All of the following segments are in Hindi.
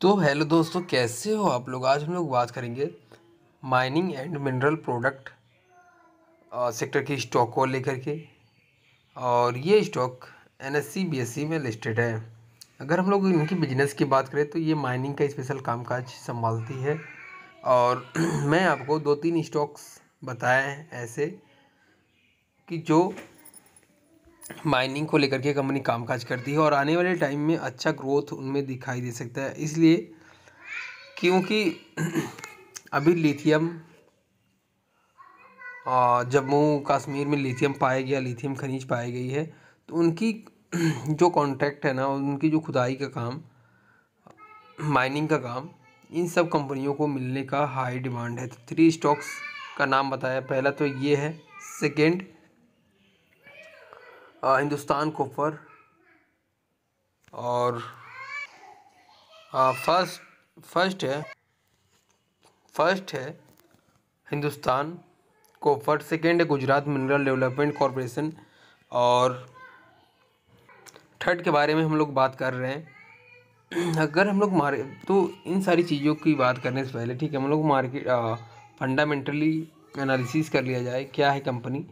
तो हेलो दोस्तों कैसे हो आप लोग आज हम लोग बात करेंगे mining and mineral product sector की स्टॉक को लेकर के और ये स्टॉक एन एस सी में लिस्टेड है अगर हम लोग इनकी बिजनेस की बात करें तो ये माइनिंग का स्पेशल कामकाज संभालती है और मैं आपको दो तीन स्टॉक्स बताए हैं ऐसे कि जो माइनिंग को लेकर के कंपनी कामकाज करती है और आने वाले टाइम में अच्छा ग्रोथ उनमें दिखाई दे सकता है इसलिए क्योंकि अभी लिथियम जम्मू कश्मीर में लिथियम पाया गया लिथियम खनिज पाई गई है तो उनकी जो कॉन्ट्रैक्ट है ना उनकी जो खुदाई का काम माइनिंग का काम इन सब कंपनियों को मिलने का हाई डिमांड है तो थ्री स्टॉक्स का नाम बताया पहला तो ये है सेकेंड हिंदुस्तान पर और फर्स्ट फर्स्ट है फर्स्ट है हिंदुस्तान कोफर्ट सेकेंड है गुजरात मिनरल डेवलपमेंट कॉरपोरेशन और थर्ड के बारे में हम लोग बात कर रहे हैं अगर हम लोग मार तो इन सारी चीज़ों की बात करने से पहले ठीक है हम लोग मार्केट फंडामेंटली एनालिसिस कर लिया जाए क्या है कंपनी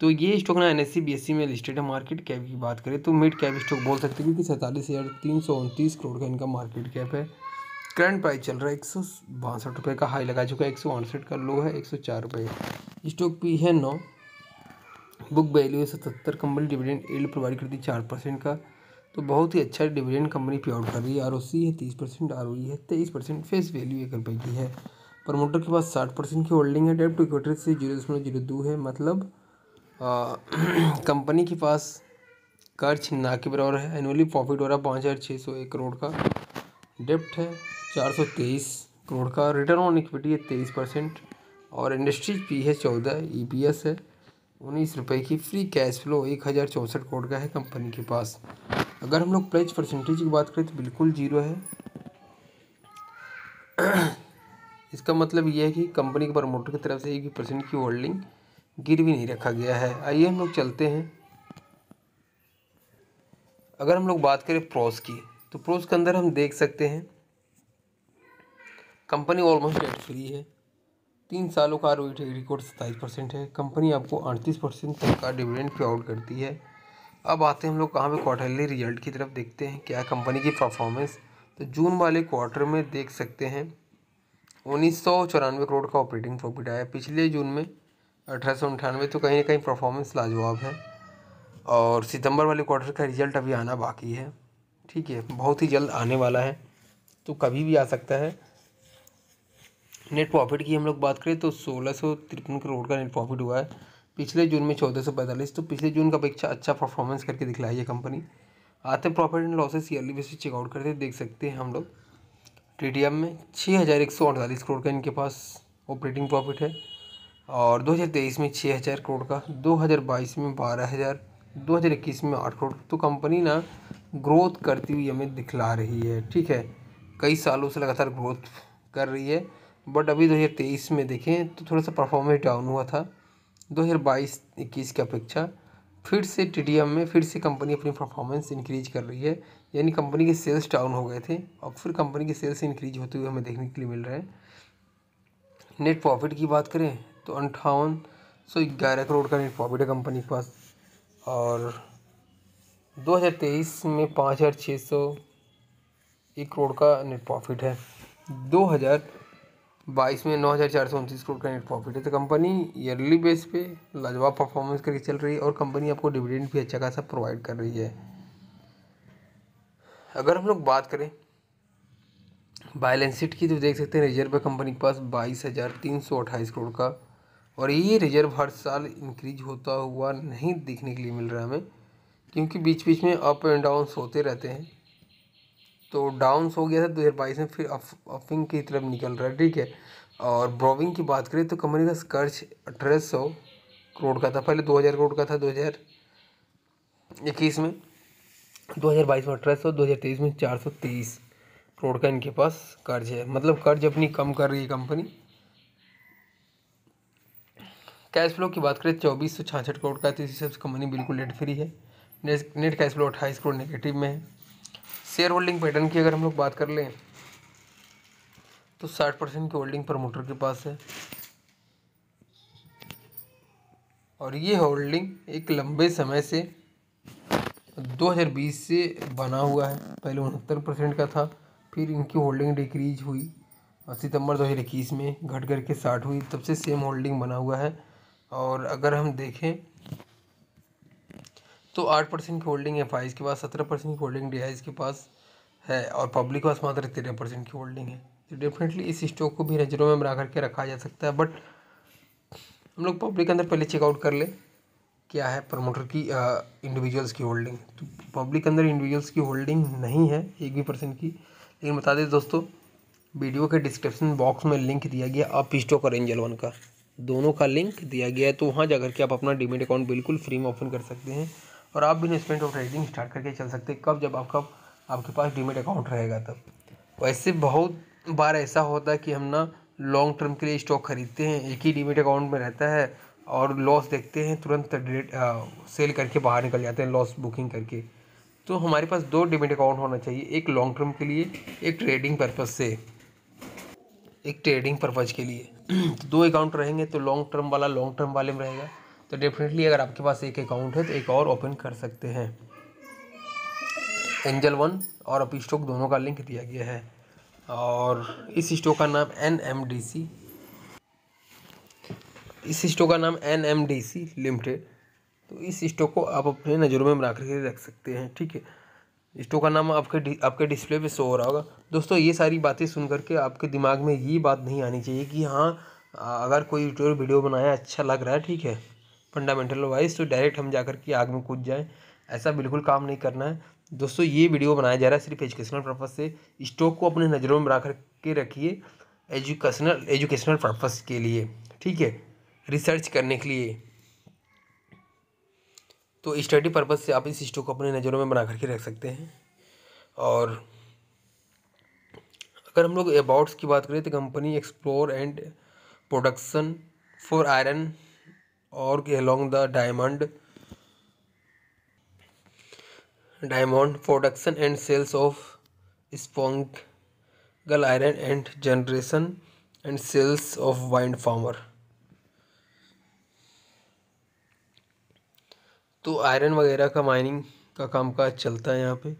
तो ये स्टॉक ना एन एस सी में लिस्टेड है मार्केट कैप की बात करें तो मिड कैप स्टॉक बोल सकते हैं क्योंकि सैंतालीस हज़ार तीन सौ उनतीस करोड़ का इनका मार्केट कैप है करंट प्राइस चल रहा है एक सौ बासठ रुपये का हाई लगा चुका है एक सौ अड़सठ का लो है एक सौ चार रुपये स्टॉक पी है नौ बुक वैल्यू है सतहत्तर कंपनी डिविडेंड एल प्रोवाइड करती है चार परसेंट का तो बहुत ही अच्छा डिविडेंड कंपनी पे आउट कर रही है आर है तीस परसेंट आर e है तेईस परसेंट फेस वैल्यू एक रुपये की है प्रमोटर के पास साठ परसेंट की होल्डिंग है डेप्ट इक्विटी से जीरो दशमलव जीरो दो है मतलब कंपनी के पास कर्ज ना के बराबर है एनुअली प्रॉफिट हो रहा है पाँच हज़ार छः सौ एक करोड़ का डेप्ट है चार सौ तेईस करोड़ का रिटर्न ऑन इक्विटी है तेईस परसेंट और इंडस्ट्री पी है चौदह ई पी एस है उन्नीस रुपये की फ्री कैश फ्लो एक हज़ार चौंसठ करोड़ का है कंपनी के पास अगर हम लोग प्लेज परसेंटेज की बात करें तो बिल्कुल जीरो है इसका मतलब यह है कि कंपनी के प्रमोटर की तरफ से एक भी परसेंट की होल्डिंग गिरवी नहीं रखा गया है आइए हम लोग चलते हैं अगर हम लोग बात करें प्रोस की तो प्रोस के अंदर हम देख सकते हैं कंपनी ऑलमोस्ट डेट फ्री है तीन सालों का आर रिकॉर्ड e सत्ताईस परसेंट है कंपनी आपको अड़तीस परसेंट तक का डिविडेंड पे आउट करती है अब आते हैं हम लोग कहाँ पे क्वार्टरली रिजल्ट की तरफ देखते हैं क्या कंपनी की परफॉर्मेंस तो जून वाले क्वार्टर में देख सकते हैं उन्नीस करोड़ का ऑपरेटिंग प्रॉफिट आया पिछले जून में अठारह सौ अंठानवे तो कहीं ना कहीं परफॉर्मेंस लाजवाब है और सितंबर वाले क्वार्टर का रिज़ल्ट अभी आना बाकी है ठीक है बहुत ही जल्द आने वाला है तो कभी भी आ सकता है नेट प्रॉफिट की हम लोग बात करें तो सोलह सौ तिरपन करोड़ का नेट प्रॉफिट हुआ है पिछले जून में चौदह सौ पैंतालीस तो पिछले जून का अपेक्षा अच्छा परफॉर्मेंस करके दिखलाई है कंपनी आते profit and losses yearly basis check out करते देख सकते हैं हम लोग टी में छः हज़ार एक सौ अड़तालीस करोड़ का इनके पास ऑपरेटिंग प्रॉफिट है और 2023 में छः हज़ार करोड़ का 2022 में बारह हज़ार 2021 में आठ करोड़ तो कंपनी ना ग्रोथ करती हुई हमें दिखला रही है ठीक है कई सालों से लगातार ग्रोथ कर रही है बट अभी 2023 में देखें तो थोड़ा सा परफॉर्मेंस डाउन हुआ था 2022 इक्कीस की अपेक्षा फिर से टी में फिर से कंपनी अपनी परफॉर्मेंस इंक्रीज कर रही है यानी कंपनी के सेल्स डाउन हो गए थे और फिर कंपनी के सेल्स इंक्रीज होते हुए हमें देखने के लिए मिल रहे हैं नेट प्रॉफिट की बात करें तो अंठावन सौ ग्यारह करोड़ का नेट प्रॉफिट है कंपनी के पास और 2023 में पाँच हज़ार छः सौ एक करोड़ का नेट प्रॉफिट है 2022 में नौ हज़ार चार सौ उनतीस करोड़ का नेट प्रॉफिट है तो कंपनी ईयरली बेस पे लाजवाब परफॉर्मेंस करके चल रही है और कंपनी आपको डिविडेंड भी अच्छा खासा प्रोवाइड कर रही है अगर हम लोग बात करें बैलेंस शीट की तो देख सकते हैं रिजर्व कंपनी के पास बाईस हज़ार तीन सौ अट्ठाईस करोड़ का और ये रिजर्व हर साल इंक्रीज होता हुआ नहीं देखने के लिए मिल रहा है हमें क्योंकि बीच बीच में अप एंड डाउन्स होते रहते हैं तो डाउन्स हो गया था दो हज़ार बाईस में फिर अपिंग की तरफ निकल रहा है ठीक है और ब्रोविंग की बात करें तो कंपनी का कर्ज अठारह सौ करोड़ का था पहले दो हज़ार करोड़ का था दो हज़ार इक्कीस में दो हज़ार बाईस में अठारह सौ दो हज़ार तेईस में चार सौ तेईस करोड़ का इनके पास कर्ज है मतलब कर्ज अपनी कम कर रही है कंपनी कैश फ्लो की बात करें चौबीस सौ छाछठ करोड़ का तो इस हिसाब से कंपनी बिल्कुल नेट फ्री है नेट नेट कैश फ्लो अट्ठाईस करोड़ नेगेटिव में है शेयर होल्डिंग पैटर्न की अगर हम लोग बात कर लें तो साठ परसेंट की होल्डिंग प्रमोटर के पास है और ये होल्डिंग एक लंबे समय से 2020 से बना हुआ है पहले उनहत्तर परसेंट का था फिर इनकी होल्डिंग डिक्रीज हुई सितंबर दो में घट करके साठ हुई तब से सेम होल्डिंग बना हुआ है और अगर हम देखें तो आठ परसेंट की होल्डिंग एफ के पास सत्रह परसेंट की होल्डिंग डी के पास है और पब्लिक के पास मात्र तेरह परसेंट की होल्डिंग है तो डेफिनेटली इस स्टॉक को भी नज़रों में बना करके रखा जा सकता है बट हम लोग पब्लिक के अंदर पहले चेकआउट कर लें क्या है प्रमोटर की इंडिविजुअल्स की होल्डिंग तो पब्लिक के अंदर इंडिविजुअल्स की होल्डिंग नहीं है एक भी परसेंट की लेकिन बता दें दोस्तों वीडियो के डिस्क्रिप्शन बॉक्स में लिंक दिया गया आप स्टॉक और एंजल वन का दोनों का लिंक दिया गया है तो वहाँ जा के आप अपना डीमेट अकाउंट बिल्कुल फ्री में ओपन कर सकते हैं और आप भी इन्वेस्टमेंट और ट्रेडिंग स्टार्ट करके चल सकते हैं कब जब आपका आपके पास डीमेट अकाउंट रहेगा तब वैसे बहुत बार ऐसा होता है कि हम ना लॉन्ग टर्म के लिए स्टॉक खरीदते हैं एक ही डीमेट अकाउंट में रहता है और लॉस देखते हैं तुरंत डेट सेल करके बाहर निकल जाते हैं लॉस बुकिंग करके तो हमारे पास दो डिमिट अकाउंट होना चाहिए एक लॉन्ग टर्म के लिए एक ट्रेडिंग पर्पज़ से एक ट्रेडिंग पर्पज़ के लिए तो दो अकाउंट रहेंगे तो लॉन्ग टर्म वाला लॉन्ग टर्म वाले में रहेगा तो डेफिनेटली अगर आपके पास एक अकाउंट है तो एक और ओपन कर सकते हैं एंजल वन और अपी स्टॉक दोनों का लिंक दिया गया है और इस स्टोक का नाम एन एम डी सी इस स्टोक का नाम N M D C limited तो इस स्टॉक को आप अपने नज़रों में बना करके रख सकते हैं ठीक है स्टोक का नाम आपके आपके डिस्प्ले पे शो हो रहा होगा दोस्तों ये सारी बातें सुन करके आपके दिमाग में ये बात नहीं आनी चाहिए कि हाँ अगर कोई यूट्यूबर वीडियो बनाया अच्छा लग रहा है ठीक है फंडामेंटल वाइज तो डायरेक्ट हम जा के आग में कूद जाएँ ऐसा बिल्कुल काम नहीं करना है दोस्तों ये वीडियो बनाया जा रहा है सिर्फ एजुकेशनल पर्पज़ से स्टोक को अपने नज़रों में बना के रखिए एजुकेशनल एजुकेशनल पर्पज़ के लिए ठीक है रिसर्च करने के लिए तो स्टडी पर्पज़ से आप इस स्टोव को अपनी नज़रों में बना करके रख सकते हैं और अगर हम लोग अबाउट्स की बात करें तो company explore and production for iron ore along the diamond diamond production and sales of sponge iron and generation and sales of wind farmer तो आयरन वगैरह का माइनिंग का काम काज चलता है यहाँ पे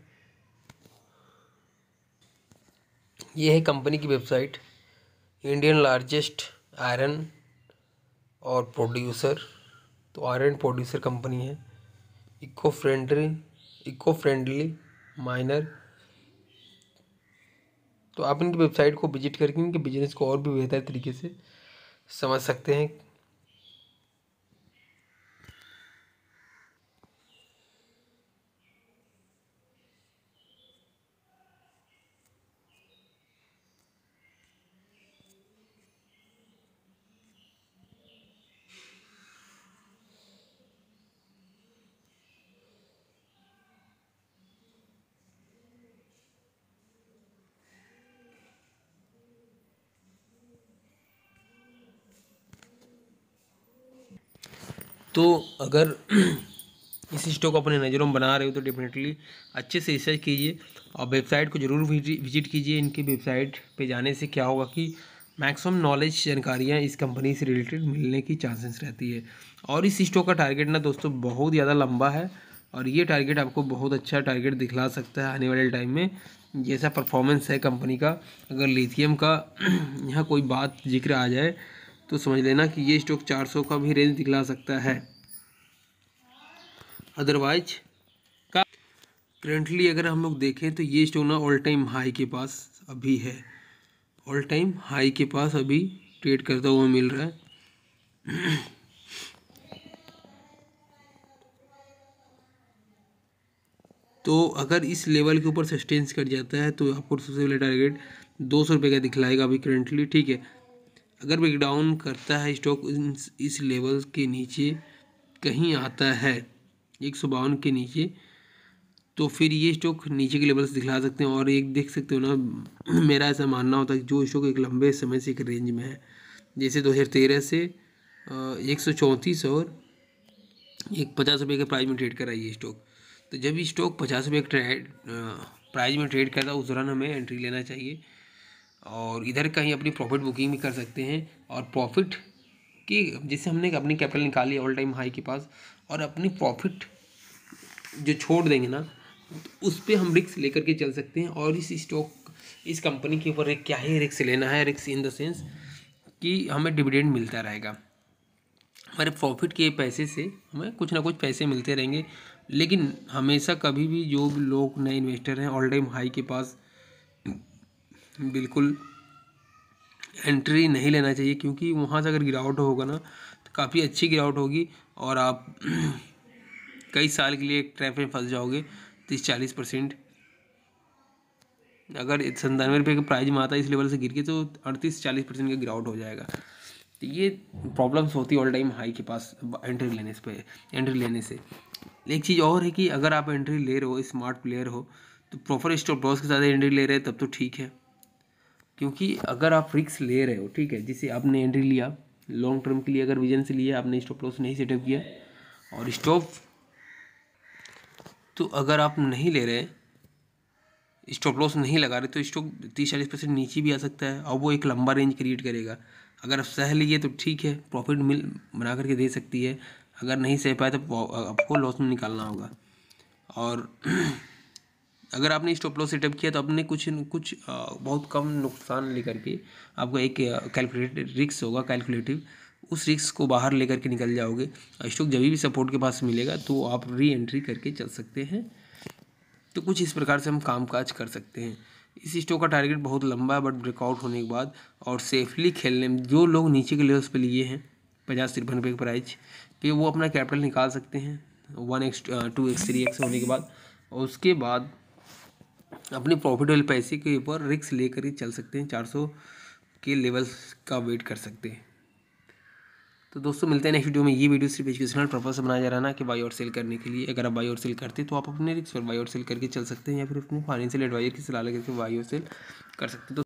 ये है कंपनी की website Indian largest iron ore producer तो आयरन प्रोड्यूसर कंपनी है eco friendly eco friendly miner तो आप इनकी वेबसाइट को विजिट करके इनके बिजनेस को और भी बेहतर तरीके से समझ सकते हैं तो अगर इस स्टॉक को अपने नज़रों में बना रहे हो तो डेफिनेटली अच्छे से रिसर्च कीजिए और वेबसाइट को ज़रूर विजिट कीजिए इनकी वेबसाइट पे जाने से क्या होगा कि मैक्सिमम नॉलेज जानकारियाँ इस कंपनी से रिलेटेड मिलने की चांसेस रहती है और इस स्टॉक का टारगेट ना दोस्तों बहुत ज़्यादा लंबा है और ये टारगेट आपको बहुत अच्छा टारगेट दिखला सकता है आने वाले टाइम में जैसा परफॉर्मेंस है कंपनी का अगर लिथियम का यहाँ कोई बात जिक्र आ जाए तो समझ लेना कि ये स्टॉक 400 का भी रेंज दिखला सकता है अदरवाइज का करेंटली अगर हम लोग देखें तो ये स्टॉक ना ऑल टाइम हाई के पास अभी है ऑल टाइम हाई के पास अभी ट्रेड करता हुआ मिल रहा है तो अगर इस लेवल के ऊपर सस्टेंस कर जाता है तो आपको सबसे पहले टारगेट दो सौ रुपये का दिखलाएगा अभी करंटली ठीक है अगर ब्रेकडाउन करता है स्टॉक इस लेवल के नीचे कहीं आता है एक सौ बावन के नीचे तो फिर ये स्टॉक नीचे के लेवल्स दिखला सकते हैं और एक देख सकते हो ना मेरा ऐसा मानना होता है जो स्टॉक एक लंबे समय से एक रेंज में है जैसे दो हज़ार तेरह से एक सौ चौंतीस और एक पचास रुपये के प्राइस में ट्रेड करा ये स्टॉक तो जब ये स्टॉक पचास रुपये ट्रेड प्राइज़ में ट्रेड करता उस दौरान हमें एंट्री लेना चाहिए और इधर कहीं अपनी प्रॉफिट बुकिंग भी कर सकते हैं और प्रॉफिट की जैसे हमने अपनी कैपिटल निकाली ऑल टाइम हाई के पास और अपनी प्रॉफिट जो छोड़ देंगे ना तो उस पर हम रिक्स लेकर के चल सकते हैं और इस स्टॉक इस कंपनी के ऊपर क्या ही रिक्स लेना है रिक्स इन द सेंस कि हमें डिविडेंड मिलता रहेगा हमारे प्रॉफिट के पैसे से हमें कुछ ना कुछ पैसे मिलते रहेंगे लेकिन हमेशा कभी भी जो भी लोग नए इन्वेस्टर हैं ऑल टाइम हाई के पास बिल्कुल एंट्री नहीं लेना चाहिए क्योंकि वहाँ से अगर गिरावट होगा ना तो काफ़ी अच्छी गिरावट होगी और आप कई साल के लिए ट्रैप में फंस जाओगे तीस चालीस परसेंट अगर संतानवे रुपये का प्राइज माता इस लेवल से गिर के तो अड़तीस चालीस परसेंट का गिरावट हो जाएगा तो ये प्रॉब्लम्स होती है ऑल टाइम हाई के पास एंट्री लेने पे एंट्री लेने से एक चीज़ और है कि अगर आप एंट्री ले रहे हो स्मार्ट प्लेयर हो तो प्रॉपर स्टॉप लॉस के साथ एंट्री ले रहे हैं तब तो ठीक है क्योंकि अगर आप रिक्स ले रहे हो ठीक है जिसे आपने एंट्री लिया लॉन्ग टर्म के लिए अगर विजन से लिया आपने स्टॉप लॉस नहीं सेटअप किया और स्टॉप तो अगर आप नहीं ले रहे स्टॉप लॉस नहीं लगा रहे तो स्टॉक तीस चालीस परसेंट नीचे भी आ सकता है और वो एक लंबा रेंज क्रिएट करेगा अगर आप सह लिए तो ठीक है प्रॉफिट मिल बना करके दे सकती है अगर नहीं सह पाए तो आपको लॉस में निकालना होगा और अगर आपने स्टॉप लॉस सेटअप किया तो आपने कुछ कुछ बहुत कम नुकसान लेकर के आपको एक कैलकुलेटेड रिक्स होगा कैलकुलेटिव उस रिक्स को बाहर लेकर के निकल जाओगे स्टॉक जब भी सपोर्ट के पास मिलेगा तो आप री एंट्री करके चल सकते हैं तो कुछ इस प्रकार से हम कामकाज कर सकते हैं इस स्टॉक का टारगेट बहुत लंबा है बट ब्रेकआउट होने के बाद और सेफली खेलने में जो लोग नीचे के लेवल्स पे लिए हैं पचास तिरपन रुपये के प्राइस पे वो अपना कैपिटल निकाल सकते हैं one X two X three X होने के बाद और उसके बाद अपने प्रॉफिटेबल पैसे के ऊपर रिक्स लेकर ही चल सकते हैं चार सौ के लेवल्स का वेट कर सकते हैं तो दोस्तों मिलते हैं नेक्स्ट वीडियो में ये वीडियो सिर्फ एजुकेशनल पर्पज से बनाया जा रहा है ना कि बाई और सेल करने के लिए अगर आप बाई और सेल करते तो आप अपने रिक्स पर बाई और सेल करके चल सकते हैं या फिर अपने फाइनेंशियल एडवाइजर की सलाह लेकर के बाई और सेल कर सकते हैं तो